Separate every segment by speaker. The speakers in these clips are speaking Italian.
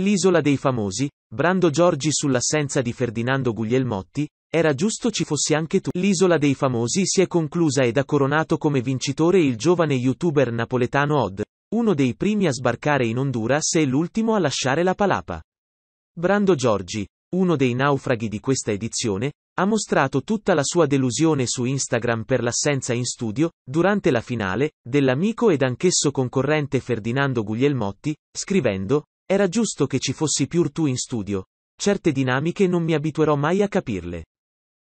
Speaker 1: L'isola dei famosi, Brando Giorgi sull'assenza di Ferdinando Guglielmotti, era giusto ci fossi anche tu. L'isola dei famosi si è conclusa ed ha coronato come vincitore il giovane youtuber napoletano Odd, uno dei primi a sbarcare in Honduras e l'ultimo a lasciare la palapa. Brando Giorgi, uno dei naufraghi di questa edizione, ha mostrato tutta la sua delusione su Instagram per l'assenza in studio, durante la finale, dell'amico ed anch'esso concorrente Ferdinando Guglielmotti, scrivendo, era giusto che ci fossi più tu in studio. Certe dinamiche non mi abituerò mai a capirle.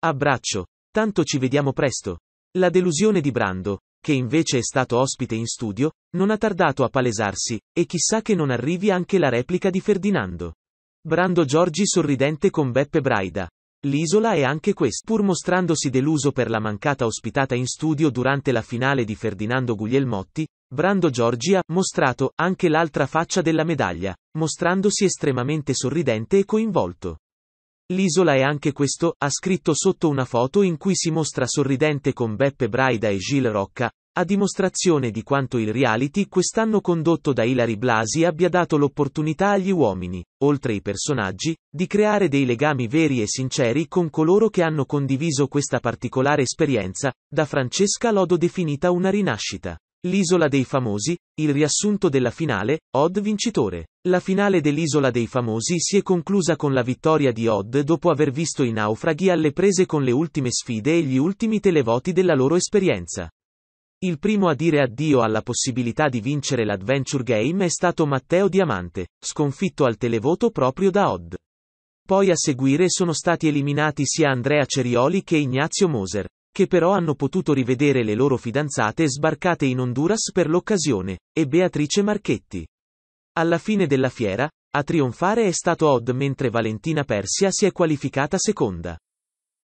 Speaker 1: Abbraccio. Tanto ci vediamo presto. La delusione di Brando, che invece è stato ospite in studio, non ha tardato a palesarsi, e chissà che non arrivi anche la replica di Ferdinando. Brando Giorgi sorridente con Beppe Braida. L'isola è anche questa. Pur mostrandosi deluso per la mancata ospitata in studio durante la finale di Ferdinando Guglielmotti, Brando Giorgi ha mostrato anche l'altra faccia della medaglia, mostrandosi estremamente sorridente e coinvolto. L'isola è anche questo, ha scritto sotto una foto in cui si mostra sorridente con Beppe Braida e Gilles Rocca, a dimostrazione di quanto il reality quest'anno condotto da Hilary Blasi abbia dato l'opportunità agli uomini, oltre i personaggi, di creare dei legami veri e sinceri con coloro che hanno condiviso questa particolare esperienza, da Francesca Lodo definita una rinascita. L'Isola dei Famosi, il riassunto della finale, Odd vincitore. La finale dell'Isola dei Famosi si è conclusa con la vittoria di Odd dopo aver visto i naufraghi alle prese con le ultime sfide e gli ultimi televoti della loro esperienza. Il primo a dire addio alla possibilità di vincere l'Adventure Game è stato Matteo Diamante, sconfitto al televoto proprio da Odd. Poi a seguire sono stati eliminati sia Andrea Cerioli che Ignazio Moser che però hanno potuto rivedere le loro fidanzate sbarcate in Honduras per l'occasione, e Beatrice Marchetti. Alla fine della fiera, a trionfare è stato Odd mentre Valentina Persia si è qualificata seconda.